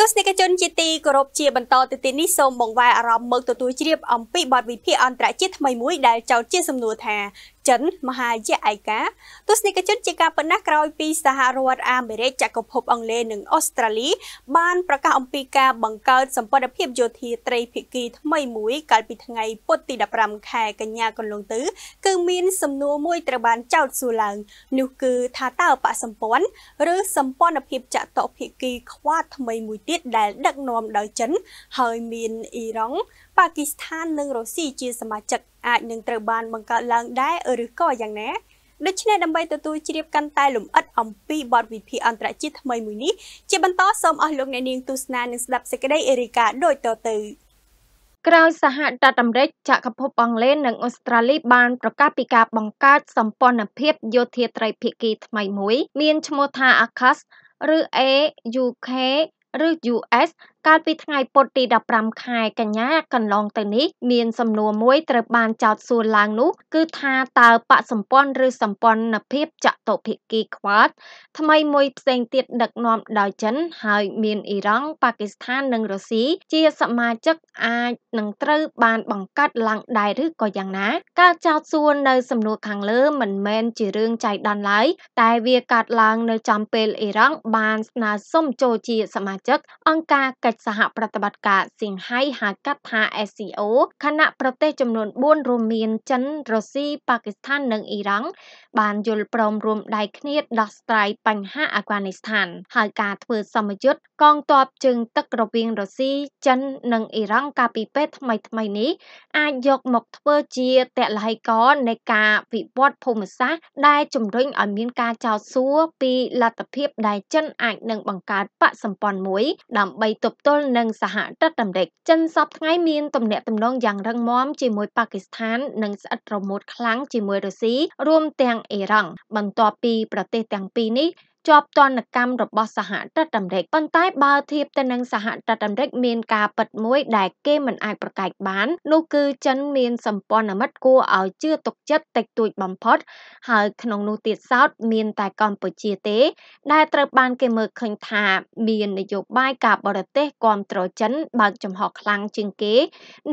ទស្សនិកជនជាទីគោរពជាបន្តទៅទីនេះសូមបង្វែរអារម្មណ៍មកទទួលជ្រាបអំពីបទវិភាគអន្តរជាតិថ្មីមួយដែលចោទជាសំណួរថាចិនមហាយៈឯកា ទស្សនិកជនជាការប៉ុណ្ណាក្រោយពីសហរដ្ឋអាមេរិកចក្រភព អង់គ្លេសនិងអូស្ត្រាលីបានប្រកាសអំពីការបង្កើតសម្ព័ន្ធភាពយោធាត្រីភាគីថ្មីមួយកាលពីថ្ងៃពុធទី15ខែកញ្ញាកន្លងទៅគឺមាន សំណួរមួយត្រូវបានចោទសួរឡើងនោះគឺថាតើបកសម្ព័ន្ធឬសម្ព័ន្ធភាពចតុភាគីខ្វាតថ្មីមួយទៀតដែល ដឹកនាំដោយចិនហើយមានអ៊ីរ៉ង់ប៉ាគីស្ថាននិងរុស្ស៊ីជាសមាជិកអាចនឹងត្រូវបានបង្កើតឡើងដែរឬក៏យ៉ាងណាដូច្នេះដើម្បីទទួលជ្រាបកាន់តែលម្អិតអំពីបទវិភាគអន្តរជាតិថ្មីមួយនេះជាបន្តសូមអស់លោកអ្នកនាងទស្សនានិងស្ដាប់សេចក្តីអេរីកាដូចតទៅក្រៅសហរដ្ឋអាមេរិកចក្រភពអង់គ្លេសនិងអូស្ត្រាលី បានប្រកាសពីការបង្កើតសម្ព័ន្ធភាពយោធាត្រីភាគីថ្មីមួយមានឈ្មោះថា AUKUS ឬ AUK ឬ US កាលពីថ្ងៃពុធទី15ខែកញ្ញាកន្លងទៅនេះមានសំណួរមួយត្រូវបានចោទសួរឡើងនោះគឺថាតើបកសម្ព័ន្ធឬសម្ព័ន្ធភាពចតុភិគីខ្វាត ថ្មីមួយផ្សេងទៀតដឹកនាំដោយចិន ហើយមានអ៊ីរ៉ង់ប៉ាគីស្ថាននិងរុស្ស៊ីជាសមាជិកអាចនឹងត្រូវបានបង្កើតឡើងដែរឬក៏យ៉ាងណាការចោទសួរនៅសំណួរខាងលើមិនមែនជារឿងចៃដន្យឡើយតែវាកើតឡើងនៅចំពេលអ៊ីរ៉ង់បានស្នើសុំចូលជាសមាជិកអង្គការកិច្ចច្ចសហប្រតិបត្តិការសៀងហៃហៅកាត់ថា SCO ខណៈប្រទេសចំនួន4រួមមានចិនរុស្ស៊ីប៉ាគីស្ថាននិងអ៊ីរ៉ង់បានយល់ព្រមរួមដៃគ្នាដោះស្រាយបញ្ហាអាហ្វហ្គានីស្ថាន ហើយការធ្វើសម្ពយុទ្ធកងទ័ពជើងទឹករវាងរុស្ស៊ីចិននិងអ៊ីរ៉ង់កាលពីពេលថ្មីថ្មីនេះ អាចយកមកធ្វើជាតលហិករនៃការវិវត្តភូមិសាស្ត្រដែលជំរុញឲ្យមានការចោទសួរពីលទ្ធភាពដែលចិនអាចនឹងបង្កើតបកសម្ព័ន្ធមួយដើម្បីទប់ទល់នឹងសហរដ្ឋអាមេរិកចិនសពថ្ងៃមានទំនាក់ទំនងយ៉ាងរឹងមាំជាមួយប៉ាគីស្ថាននិងស្អិតរមួតខ្លាំងជាមួយរុស្ស៊ីរួមទាំងអ៊ីរ៉ង់បន្ទាប់ពីប្រទេសទាំងពីរនេះជាប់ទណ្ឌកម្មរបស់សហរដ្ឋអាមេរិកប៉ុន្តែបើធៀបទៅនឹងសហរដ្ឋអាមេរិក មានការពិតមួយដែលគេមិនអាចប្រកែកបាន នោះគឺចិនមានសម្ព័ន្ធមិត្តគួរឲ្យជឿទុកចិត្តតិចតួចបំផុតហើយក្នុងនោះទៀតសោត មានតែកម្ពុជាទេ ដែលត្រូវបាន គេមើលឃើញថា មាននយោបាយការបរទេសគ្រប់គ្រងចិន បើកចំហខ្លាំងជាងគេ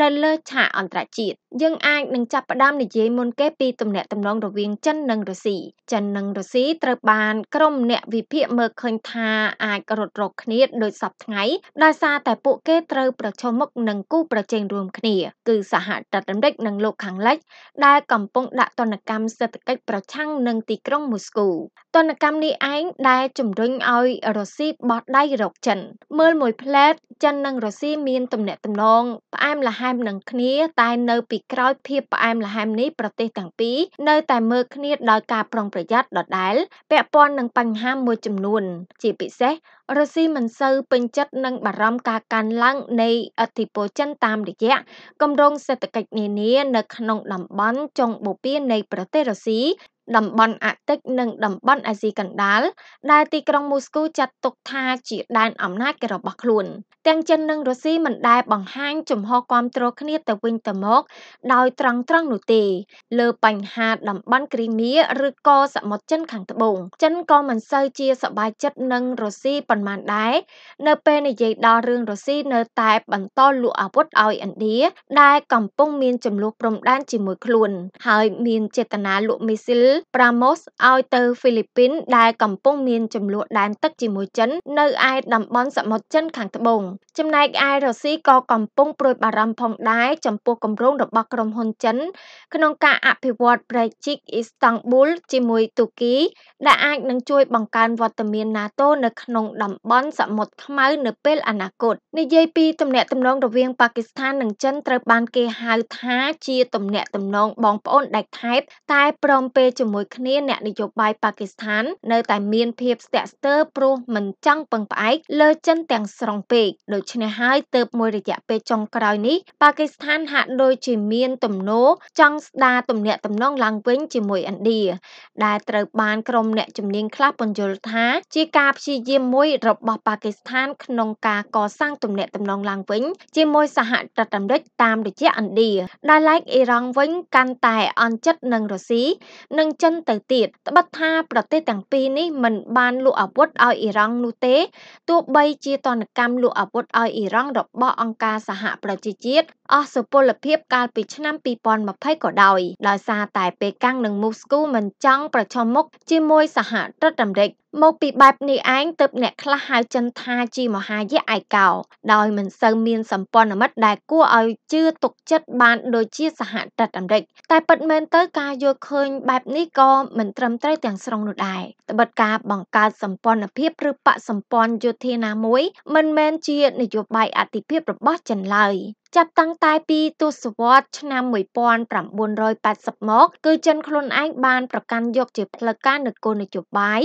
នៅលើឆាកអន្តរជាតិយើងអាចនឹងចាប់ផ្ដើមនិយាយមុនគេពីទំនាក់ទំនងរវាងចិននិងរុស្ស៊ីចិននិងរុស្ស៊ីត្រូវបានក្រុមអ្នកអ្នកវិភាគមើលឃើញថាអាចរត់រកគ្នាដោយសពថ្ងៃដោយសារតែពួកគេត្រូវប្រឈមមុខនឹងគូប្រជែងរួមគ្នាគឺសហរដ្ឋអាមេរិកនិងលោកខាងលិច ដែលកំពុងដាក់ទណ្ឌកម្មសេដ្ឋកិច្ចប្រឆាំងនឹងទីក្រុងមូស្គូទណ្ឌកម្មនេះឯងដែលជំរុញឲ្យរុស្ស៊ីបោះដៃរកចិនមើលមួយផ្លែតចិននិងរុស្ស៊ីមានទំនាក់ទំនងផ្អែមល្ហែមនឹងគ្នា តែនៅពីក្រោយភាពផ្អែមល្ហែមនេះប្រទេសទាំងពីរនៅតែមើលគ្នាដោយការប្រុងប្រយ័ត្នដដែលពាក់ព័ន្ធនឹងបញ្ហាមមួយចំនួន ជាពិសេសរុស្ស៊ីមិនសូវពេញចិត្តនឹងបារម្ភការកើនឡើងនៃអធិបតេយ្យចិនតាមរយៈគម្រោងសេដ្ឋកិច្ចនានា នៅក្នុងតំបន់ចុងបូព៌ានៃប្រទេសរុស្ស៊ីតំបន់អាគតិចនិងតំបន់អាស៊ីកណ្ដាលដែលទីក្រុងមូស្គូចាត់ទុកថាជាដែនអំណាចរបស់ខ្លួន ទាំងចិននិងរុស្ស៊ីមិនដែលបង្ហាញជំហរគាំទ្រគ្នាទៅវិញទៅមក ដោយត្រង់ត្រង់នោះទេ លើបញ្ហាតំបន់គ្រីមៀឬក៏សមុទ្រចិនខាងត្បូងចិនក៏មិនសូវជាសប្បាយចិត្តនឹងរុស្ស៊ីប៉ុន្មានដែរនៅពេលនិយាយដល់រឿងរុស្ស៊ីនៅតែបន្តលក់អាវុធឲ្យឥណ្ឌាដែលកំពុងមានចំនួនព្រំដែនជាមួយខ្លួន ហើយមានចេតនាលក់មីស៊ីលប្រាម៉ូសឲ្យទៅហ្វីលីពីន ដែលកំពុងមានចំនួនដែនទឹកជាមួយចិន នៅឯតំបន់សមុទ្រចិនខាងត្បូងចំណែកឯរុស្ស៊ីក៏កំពុងប្រួយបារម្ភផងដែរចំពោះគម្រោងរបស់ក្រុមហ៊ុនចិន ក្នុងការអភិវឌ្ឍប្រេជីកអ៊ីស្តង់ប៊ូលជាមួយទូគី ដែលអាចនឹងជួយបង្កើនវត្តមាន NATO នៅក្នុងតំបន់សមុទ្រខ្មៅនៅពេលអនាគតនិយាយពីទំនាក់ទំនងរវាងប៉ាគីស្ថាននិងចិនត្រូវបាន គេហៅថាជាទំនាក់ទំនងបងប្អូនដាច់ថែបតែព្រមពេលជាមួយគ្នាអ្នកនយោបាយប៉ាគីស្ថាន នៅតែមានភាពស្ទាក់ស្ទើរព្រោះមិនចង់ពឹងផ្អែកលើចិនទាំងស្រុងពេកដូច្នេះហើយទើបមួយរយៈពេលចុងក្រោយនេះប៉ាគីស្ថានហាក់ដូចជាមានទំនោរចង់ស្ដារទំនាក់ទំនងឡើងវិញជាមួយឥណ្ឌាដែលត្រូវបានក្រុមអ្នកជំនាញខ្លះពន្យល់ថា ជាការព្យាយាមមួយរបស់ប៉ាគីស្ថាន ក្នុងការកសាងទំនាក់ទំនងឡើងវិញជាមួយសហរដ្ឋអាមេរិកតាមរយៈឥណ្ឌាដែលឡែកអ៊ីរ៉ង់វិញកាន់តែអន់ចិត្តនឹងរុស្ស៊ីនិងចិនទៅទៀតត្បិតថាប្រទេសទាំងពីរនេះមិនបានលក់អាវុធឲ្យអ៊ីរ៉ង់នោះទេទោះបីជាតនកម្មលក់អាវុធឲ្យអ៊ីរ៉ង់របស់អង្គការសហប្រជាជាតិអស់សុពលភាពកាលពីឆ្នាំ2020ក៏ដោយដោយសារតែប៉េកាំងនិងមូស្គូមិនចង់ប្រឈមមុខជាមួយសហរដ្ឋអាមេរិកមកពីបែបនេះឯងទើបអ្នកខ្លះហៅចិនថាជាមហាយក្សឯកោដោយមិនសូវមានសម្ព័ន្ធមិត្តដែលគួរឲ្យជឿទុកចិត្តបានដូចជាសហរដ្ឋអាមេរិកតែពិតមែនទៅការយល់ឃើញបែបនេះក៏មិនត្រឹមត្រូវទាំងស្រុងនោះដែរត្បិតការបង្កើតសម្ព័ន្ធភាពឬបកសម្ព័ន្ធយោធាណាមួយមិនមែនជានយោបាយអតិភិបរបស់ចិនឡើយចាប់តាំងតែពីទសវត្សរ៍ឆ្នាំ1980មកគឺចិនខ្លួនឯងបានប្រកាន់យកជាផ្លូវការនៅគោលនយោបាយ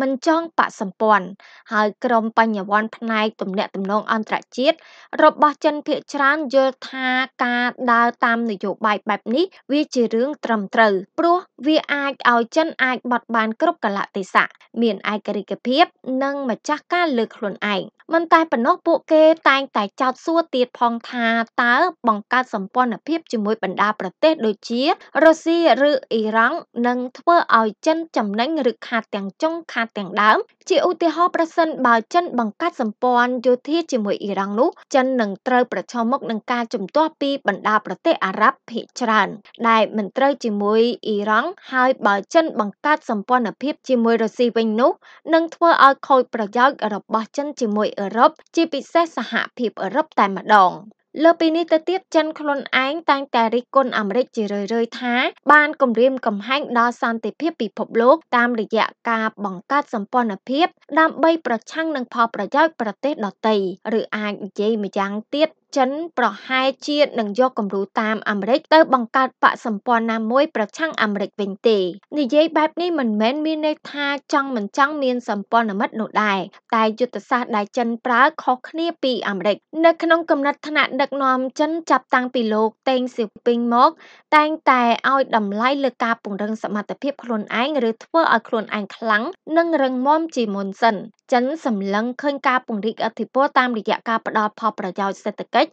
មិនចង់បកសម្ព័ន្ធហើយក្រមបញ្ញវន្តផ្នែកទំនាក់ទំនងអន្តរជាតិរបស់ចិនភាគច្រើនយល់ថាការដើរតាមនយោបាយបែបនេះវាជារឿងត្រឹមត្រូវព្រោះវាអាចឲ្យចិនអាចបត់បានគ្រប់កលៈទេសៈមានឯករាជ្យភាព និងម្ចាស់ការលើខ្លួនឯងមិនតែប៉ុណ្ណោះពួកគេតែងតែចោទសួរទៀតផងថាតើបង្កើតសម្ព័ន្ធភាពជាមួយបណ្ដាប្រទេសដូចជារុស្ស៊ីឬអ៊ីរ៉ង់នឹងធ្វើឲ្យចិនចំណេញឬខាតទាំងចុងខាតទាំងដើមជាឧទាហរណ៍ប្រសិនបើចិនបង្កើតសម្ព័ន្ធយោធាជាមួយអ៊ីរ៉ង់នោះ ចិននឹងត្រូវប្រឈមមុខនឹងការជំទាស់ពីបណ្ដាប្រទេសអារ៉ាប់ភាគច្រើន ដែលមិនត្រូវជាមួយអ៊ីរ៉ង់ហើយបើចិនបង្កើតសម្ព័ន្ធភាពជាមួយរុស្ស៊ីវិញនោះនឹងធ្វើឲ្យខូចប្រយោជន៍របស់ចិនជាមួយអអឺរ៉ុបជាពិសេសសហភាពអឺរ៉ុបតែម្ដងលើពីនេះទៅទៀតចិនខ្លួនឯងតែងតែរិះគន់អាមេរិកជារឿយៗថា បានគំរាមកំហែងដល់សន្តិភាពពិភពលោកតាមរយៈការបង្កើតសម្ព័ន្ធភាពដើម្បីប្រឆាំងនឹងផលប្រយោជន៍ប្រទេសដទៃឬអាចនិយាយម្យ៉ាងទៀតចិនប្រហែលជានឹងយកគំរូតាមអាមេរិកទៅបង្កើតបកសម្ព័ន្ធណាមួយប្រឆាំងអាមេរិកវិញទេនិយាយបែបនេះមិនមែនមានន័យថាចង់មិនចង់មានសម្ព័ន្ធមិត្តនោះដែរតែយុទ្ធសាស្ត្រដែលចិនប្រើខុសគ្នាពីអាមេរិកនៅក្នុងគំនិតថ្នាក់ដឹកនាំចិនចាប់តាំងពីលោកតេងសៀវពីងមកតែងតែឲ្យតម្លៃលើការពង្រឹងសមត្ថភាពខ្លួនឯងឬធ្វើឲ្យខ្លួនឯងខ្លាំងនិងរឹងមាំជាមុនសិនចិនសម្លឹងឃើញការពង្រីកអធិបតេយ្យតាមរយៈការផ្តល់ផលប្រយោជន៍សេដ្ឋកិច្ចរិក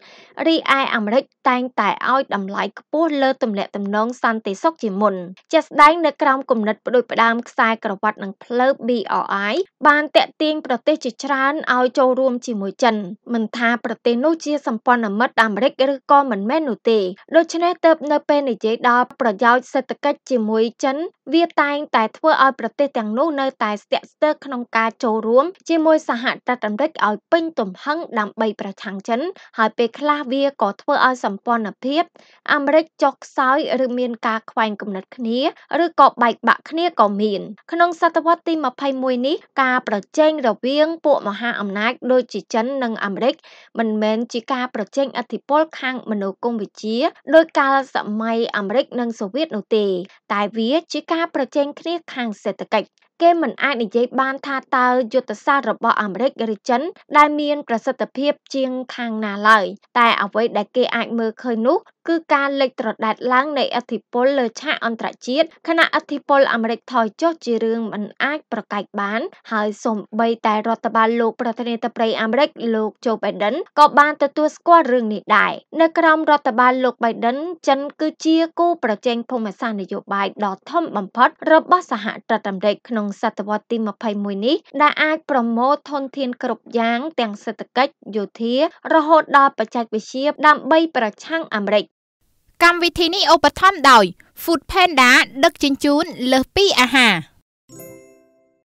រីឯអាមេរិកតែងតែឲ្យតម្លៃខ្ពស់លើទំនាក់ទំនងសន្តិសុខជាមុនជាក់ស្ដែងនៅក្រោមគំនិតផ្ដួចផ្ដើមខ្សែក្រវ៉ាត់និងផ្លូវ BRI បានតាក់ទាញប្រទេសជាច្រើនឲ្យចូលរួមជាមួយចិនមិនថាប្រទេសនោះជាសម្ព័ន្ធមិត្តអាមេរិកឬក៏មិនមែននោះទេដូច្នេះទើបនៅពេលនិយាយដល់ប្រយោជន៍សេដ្ឋកិច្ចជាមួយចិន វាតែងតែធ្វើឲ្យប្រទេសទាំងនោះនៅតែស្ទាក់ស្ទើរក្នុងការចូលរួមជាមួយសហរដ្ឋអាមេរិកឲ្យពេញទំហឹងដើម្បីប្រឆាំងចិនហើយពេលខ្លះវាក៏ធ្វើឲ្យសម្ព័ន្ធភាពអាមេរិកចុះខ្សោយឬមានការខ្វែងគំនិតគ្នា ឬក៏បែកបាក់គ្នាក៏មាន ក្នុងសតវត្សទី21នេះការប្រជែងរវាង ពួកមហាអំណាចដូចជាចិននិងអាមេរិកមិនមែនជាការប្រជែងអធិបតេយ្យខាងមនោគមវិជ្ជា ដោយកាលសម័យអាមេរិក និងសូវៀតនោះទេតែវាជាការប្រជែងគ្នាខាងសេដ្ឋកិច្ចគេមិនអាចនិយាយបានថាតើយុទ្ធសាស្ត្ររបស់អាមេរិកឬចិន ដែលមានប្រសិទ្ធភាពជាងខាងណាឡើយតែអ្វីដែលគេអាចមើលឃើញនោះ គឺការលេចត្រដែតឡើងនៃអធិបុលលើឆាកអន្តរជាតិខណៈអធិបុលអាមេរិកថយចុះជារឿងមិនអាចប្រកែកបាន ហើយសូម្បីតែរដ្ឋបាលលោកប្រធានាធិបតីអាមេរិកលោក Joe Biden ក៏បានទទួលស្គាល់រឿងនេះដែរនៅក្រោមរដ្ឋបាលលោក Biden ចិនគឺជាគូប្រជែងភូមិសាស្ត្រនយោបាយដ៏ធំបំផុតរបស់សហរដ្ឋអាមេរិកក្នុងក្នុងសតវត្សទី21នេះដែលអាចប្រមូលធនធានគ្រប់យ៉ាងទាំងសេដ្ឋកិច្ចយោធារហូតដល់បច្ចេកវិទ្យាដើម្បីប្រឆាំងអាមេរិកកម្មវិធីនេះឧបត្ថម្ភដោយ Food Panda ដឹកជញ្ជូនលើសពីអាហារ